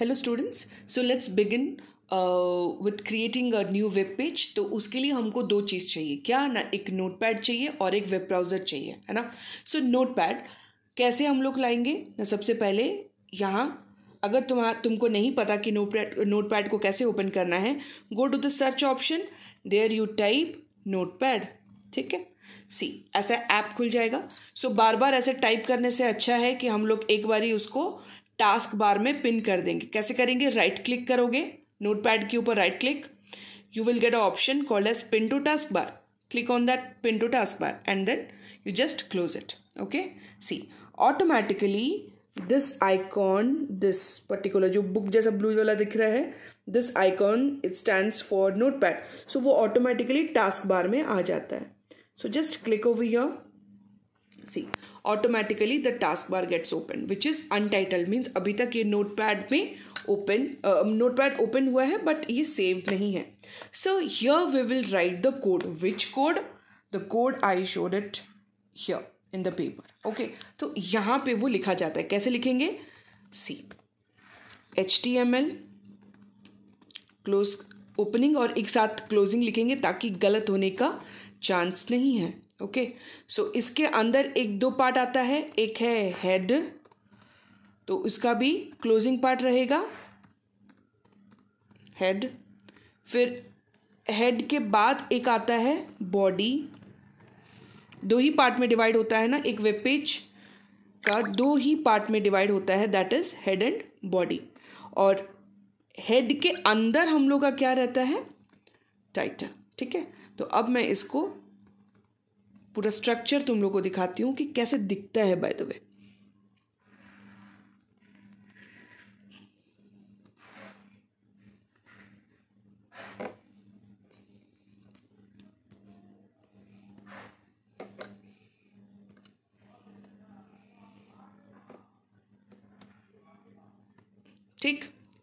Hello students so let's begin with creating a new web page तो उसके लिए हमको दो चीज़ चाहिए क्या ना एक नोट पैड चाहिए और एक वेब ब्राउज़र चाहिए है ना सो नोट पैड कैसे हम लोग लाएंगे ना सबसे पहले यहाँ अगर तुम तुमको नहीं पता कि नोट पैड नोट पैड को कैसे ओपन करना है go to the search option there you type note pad ठीक है सी ऐसा ऐप खुल जाएगा सो so, बार बार ऐसे टाइप करने से अच्छा है कि हम लोग एक बार ही उसको टास्क बार में पिन कर देंगे कैसे करेंगे राइट right क्लिक करोगे नोट पैड के ऊपर right click you will get a option called as pin to task bar click on that pin to task bar and then you just close it okay see automatically this icon this particular जो book जैसा blue वाला दिख रहा है this icon it stand for note pad so वो automatically task bar में आ जाता है सो just click over your see automatically the task bar gets open which is untitle means अभी तक ये नोट पैड में ओपन नोट पैड ओपन हुआ है बट ये सेव्ड नहीं है so here we will write the code which code the code I showed it here in the paper okay तो यहाँ पे वो लिखा जाता है कैसे लिखेंगे see H T M L close opening और एक साथ क्लोजिंग लिखेंगे ताकि गलत होने का चांस नहीं है ओके सो इसके अंदर एक दो पार्ट आता है एक है हेड तो इसका भी क्लोजिंग पार्ट रहेगा हेड फिर हेड के बाद एक आता है बॉडी दो ही पार्ट में डिवाइड होता है ना एक वेब पेज का दो ही पार्ट में डिवाइड होता है that is head and body और हेड के अंदर हम लोग का क्या रहता है टाइटल ठीक है तो अब मैं इसको पूरा स्ट्रक्चर तुम लोग को दिखाती हूँ कि कैसे दिखता है बाय द वे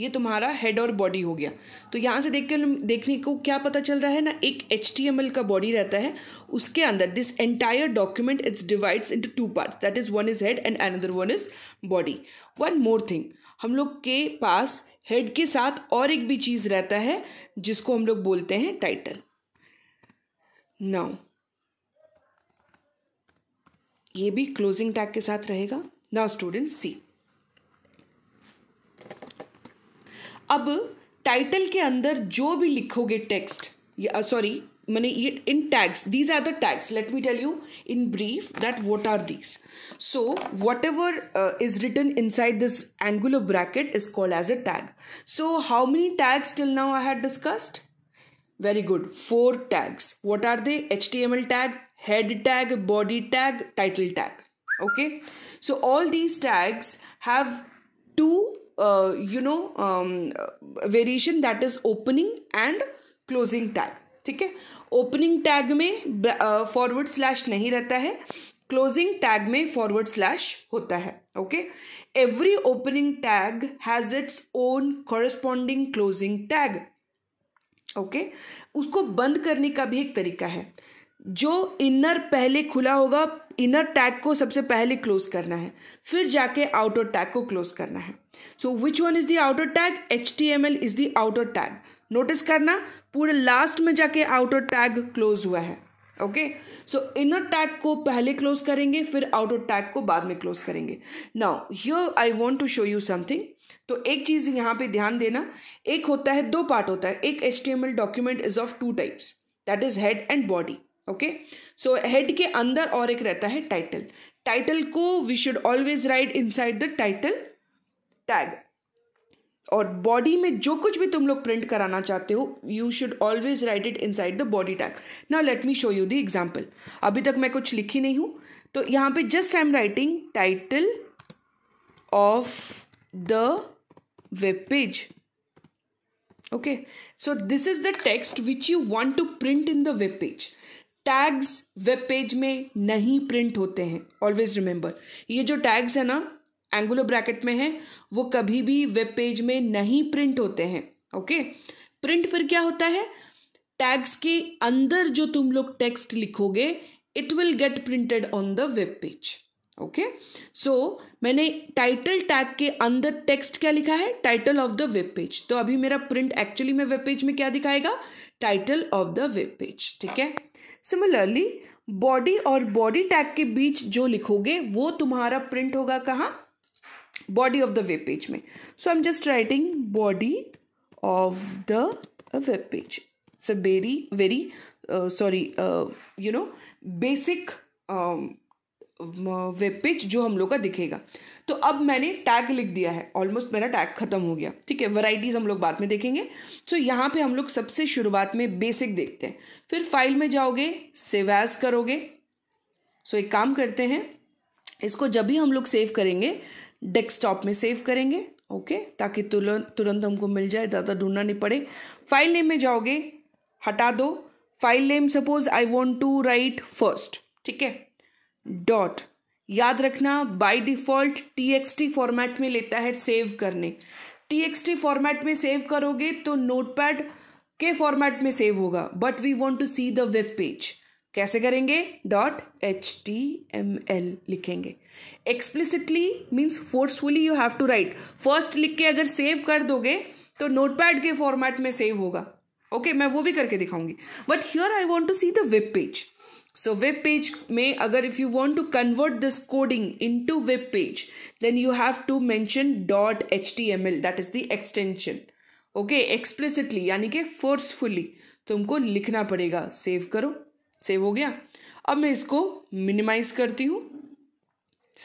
ये तुम्हारा हेड और बॉडी हो गया तो यहाँ से देख के देखने को क्या पता चल रहा है ना एक एच का बॉडी रहता है उसके अंदर this entire document it's divides into two part that is one is head and another one is body one more thing हम लोग के पास हेड के साथ और एक भी चीज़ रहता है जिसको हम लोग बोलते हैं टाइटल नाउ ये भी क्लोजिंग टैग के साथ रहेगा नाउ स्टूडेंट सी अब टाइटल के अंदर जो भी लिखोगे टेक्स्ट सॉरी uh, मैंने ये इन tags these are the tags let me tell you in brief that what are these so whatever is written inside this angular bracket is called as a tag so how many tags till now I had discussed tags what are they H T M L tag head tag body tag title tag okay so all these tags have to uh, you know um, variation that is closing tag ठीक है opening tag में forward uh, slash नहीं रहता है closing tag में forward slash होता है okay every opening tag has its own corresponding closing tag okay उसको बंद करने का भी एक तरीका है जो इनर पहले खुला होगा इनर टैग को सबसे पहले क्लोज करना है फिर जाके आउटर टैग को क्लोज करना है so which one is the outer tag H T M L is the outer tag notice करना पूरे लास्ट में जाके आउटर टैग क्लोज हुआ है ओके सो इनर टैग को पहले क्लोज करेंगे फिर आउटर टैग को बाद में क्लोज करेंगे now here I want to show you something तो एक चीज यहां पे ध्यान देना एक होता है दो पार्ट होता है एक H T M L document is of two types that is head and body okay so head के अंदर और एक रहता है टाइटल टाइटल को we should always write inside the title tag और बॉडी में जो कुछ भी तुम लोग प्रिंट कराना चाहते हो you should always write it inside the body tag now let me show you the example अभी तक मैं कुछ लिखी नहीं हूं तो यहां पे just I am writing title of the web page okay so this is the text which you want to print in the web page tags web page में नहीं प्रिंट होते हैं ऑलवेज रिमेंबर ये जो टैग्स है ना angular bracket में है वो कभी भी वेब पेज में नहीं प्रिंट होते हैं ओके प्रिंट फिर क्या होता है टैग्स के अंदर जो तुम लोग टेक्स्ट लिखोगे it will get printed on the web page okay so मैंने टाइटल टैग के अंदर टेक्स्ट क्या लिखा है title of the web page तो अभी मेरा प्रिंट एक्चुअली में वेब पेज में क्या दिखाएगा title of the web page ठीक है सिमिलरली बॉडी और बॉडी टैग के बीच जो लिखोगे वो तुम्हारा प्रिंट होगा कहाँ body of the web page में so I am just writing body of the web page it's a very very sorry you know basic web page जो हम लोग का दिखेगा तो अब मैंने टैग लिख दिया है ऑलमोस्ट मेरा टैग खत्म हो गया ठीक है वराइटीज हम लोग बाद में देखेंगे सो so, यहाँ पे हम लोग सबसे शुरुआत में बेसिक देखते हैं फिर फाइल में जाओगे सेव एज करोगे सो so, एक काम करते हैं इसको जब भी हम लोग सेव करेंगे डेस्कटॉप में सेव करेंगे ओके ताकि तुरंत तुरंत हमको मिल जाए ज़्यादा ढूंढना नहीं पड़े फाइल नेम में जाओगे हटा दो file name suppose I want to write first ठीक है डॉट याद रखना बाय डिफॉल्ट टी फॉर्मेट में लेता है सेव करने टी फॉर्मेट में सेव करोगे तो नोटपैड के फॉर्मेट में सेव होगा but we want to see the web page कैसे करेंगे dot H T M L लिखेंगे explicitly means forcefully you have to write first लिख के अगर सेव कर दोगे तो नोटपैड के फॉर्मेट में सेव होगा ओके okay, मैं वो भी करके दिखाऊंगी but here I want to see the web page So web page may agar if you want to convert this coding into web page then you have to mention .html that is the extension. Okay explicitly यानी कि forcefully तुमको लिखना पड़ेगा save करो save हो गया अब मैं इसको मिनिमाइज करती हूँ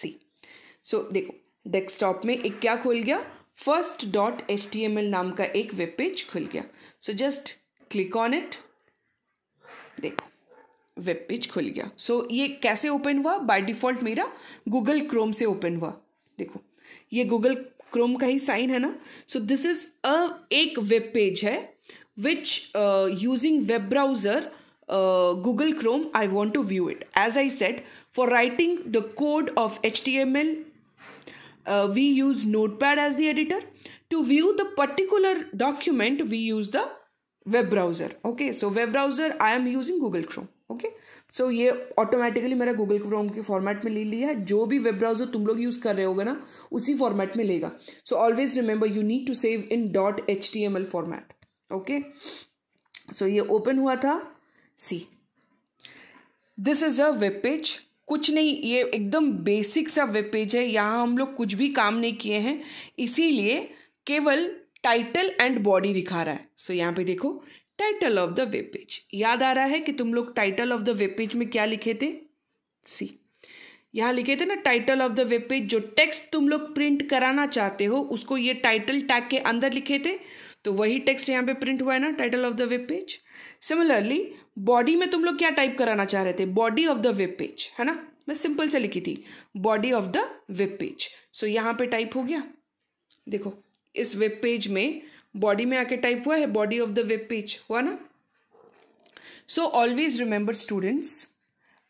सी सो देखो डेस्कटॉप में एक क्या खुल गया first dot H T M L नाम का एक वेब पेज खुल गया so just click on it देखो वेब पेज खुल गया सो so, ये कैसे ओपन हुआ बाय डिफॉल्ट मेरा गूगल क्रोम से ओपन हुआ देखो ये गूगल क्रोम का ही साइन है ना सो दिस इज अ एक वेब पेज है which using web browser Google Chrome I want to view it as I set for writing the code of H T M L we use notepad as the editor to view the particular document we use the web browser okay so web browser I am using Google Chrome okay so ये ऑटोमेटिकली मेरा Google Chrome के format में ले लिया है जो भी वेब ब्राउजर तुम लोग यूज़ कर रहे होगा ना उसी फॉर्मेट में लेगा so always remember you need to save in dot H T M L format okay so ये ओपन हुआ था see this is a web page कुछ नहीं ये एकदम बेसिक सा वेब पेज है यहाँ हम लोग कुछ भी काम नहीं किए हैं इसीलिए केवल टाइटल एंड बॉडी दिखा रहा है सो so, यहाँ पे देखो title of the web page याद आ रहा है कि तुम लोग title of the web page में क्या लिखे थे सी यहाँ लिखे थे ना title of the web page जो टेक्स्ट तुम लोग प्रिंट कराना चाहते हो उसको ये टाइटल टैग के अंदर लिखे थे तो वही टेक्स्ट यहाँ पे प्रिंट हुआ है ना title of the web page similarly body में तुम लोग क्या टाइप कराना चाह रहे थे body of the web page है ना मैं सिंपल से लिखी थी body of the web page so यहाँ पे टाइप हो गया देखो इस वेब पेज में बॉडी में आके टाइप हुआ है body of the web page हुआ ना so always remember students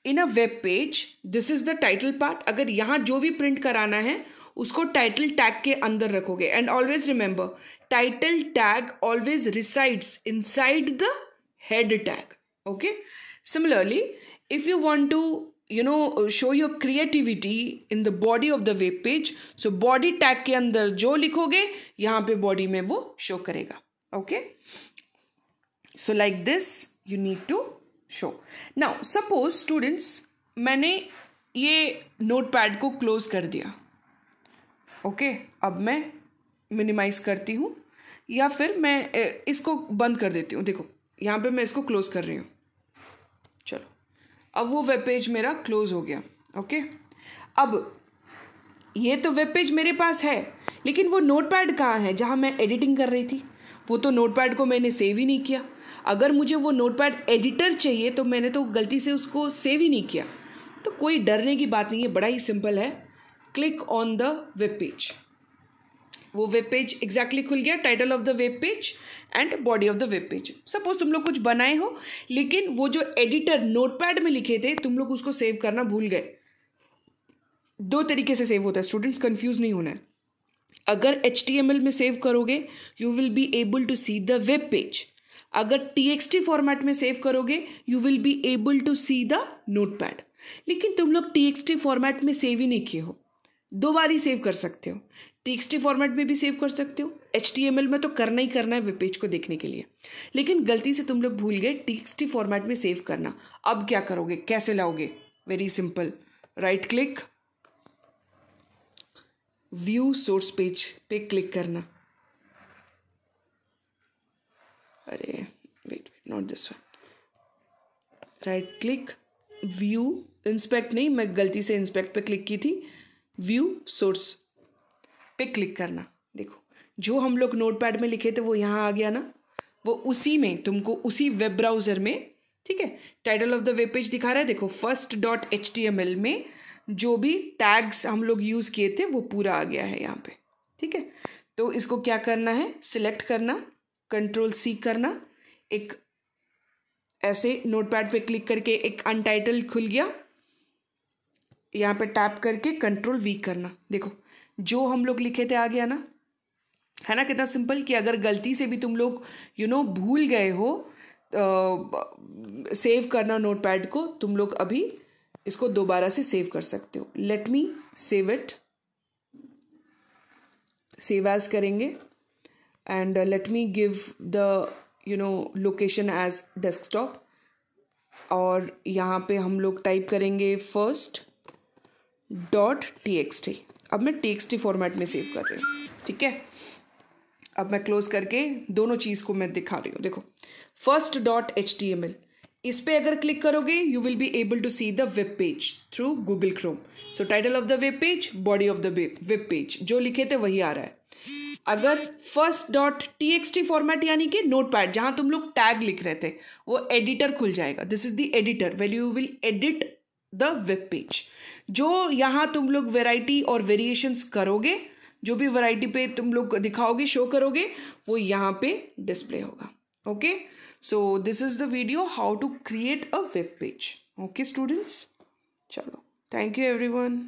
in a web page this is the title part अगर यहां जो भी प्रिंट कराना है उसको टाइटल टैग के अंदर रखोगे and always remember title tag always resides inside the head tag okay similarly if you want to you know show your creativity in the body of the web page so body tag के अंदर जो लिखोगे यहाँ पे body में वो show करेगा okay so like this you need to show now suppose students मैंने ये नोट पैड को क्लोज कर दिया ओके okay, अब मैं मिनिमाइज करती हूँ या फिर मैं इसको बंद कर देती हूँ देखो यहाँ पे मैं इसको क्लोज कर रही हूँ अब वो वेब पेज मेरा क्लोज हो गया ओके अब ये तो वेब पेज मेरे पास है लेकिन वो नोट पैड कहाँ है जहाँ मैं एडिटिंग कर रही थी वो तो नोट पैड को मैंने सेव ही नहीं किया अगर मुझे वो नोट पैड एडिटर चाहिए तो मैंने तो गलती से उसको सेव ही नहीं किया तो कोई डरने की बात नहीं है बड़ा ही सिंपल है click on the web page वो वेब पेज एग्जैक्टली खुल गया title of the web page and body of the web page suppose तुम लोग कुछ बनाए हो लेकिन वो जो एडिटर नोटपैड में लिखे थे तुम लोग उसको सेव करना भूल गए दो तरीके से सेव होता है स्टूडेंट्स कन्फ्यूज नहीं होना है अगर एच में सेव करोगे you will be able to see the web page अगर टी फॉर्मेट में सेव करोगे you will be able to see the notepad लेकिन तुम लोग टी फॉर्मेट में सेव ही नहीं किए हो दो बार ही सेव कर सकते हो टीएक्सटी फॉर्मेट में भी सेव कर सकते हो एच में तो करना ही करना है वेब पेज को देखने के लिए लेकिन गलती से तुम लोग भूल गए टीएक्सटी फॉर्मेट में सेव करना अब क्या करोगे कैसे लाओगे very simple right click view source page पे क्लिक करना अरे wait wait not this one right click view inspect नहीं मैं गलती से इंस्पेक्ट पे क्लिक की थी व्यू सोर्स पे क्लिक करना देखो जो हम लोग नोटपैड में लिखे थे वो यहाँ आ गया ना वो उसी में तुमको उसी वेब ब्राउज़र में ठीक है title of the web page दिखा रहा है देखो first dot H T M L में जो भी टैग्स हम लोग यूज़ किए थे वो पूरा आ गया है यहाँ पे ठीक है तो इसको क्या करना है सिलेक्ट करना कंट्रोल सी करना एक ऐसे नोटपैड पे क्लिक करके एक अनटाइटल खुल गया यहाँ पे टैप करके कंट्रोल वी करना देखो जो हम लोग लिखे थे आ गया ना है ना कितना सिंपल कि अगर गलती से भी तुम लोग यू नो भूल गए हो सेव uh, करना नोटपैड को तुम लोग अभी इसको दोबारा से सेव कर सकते हो let me save it save as करेंगे and let me give the you know location as desktop और यहाँ पे हम लोग टाइप करेंगे first dot T X T अब मैं टेक्सटी फॉर्मेट में सेव कर रही हूँ ठीक है अब मैं क्लोज करके दोनों चीज़ को मैं दिखा रही हूँ देखो first dot H T M L इस पर अगर क्लिक करोगे you will be able to see the web page through Google Chrome so title of the web page body of the web page जो लिखे थे वही आ रहा है अगर first dot T X T format यानी कि नोट पैड जहां तुम लोग टैग लिख रहे थे वो एडिटर खुल जाएगा this is the editor well you will edit the web page जो यहाँ तुम लोग वेराइटी और वेरिएशंस करोगे जो भी वैरायटी पे तुम लोग दिखाओगे शो करोगे वो यहाँ पे डिस्प्ले होगा okay so this is the video how to create a web page okay students चलो थैंक यू एवरीवन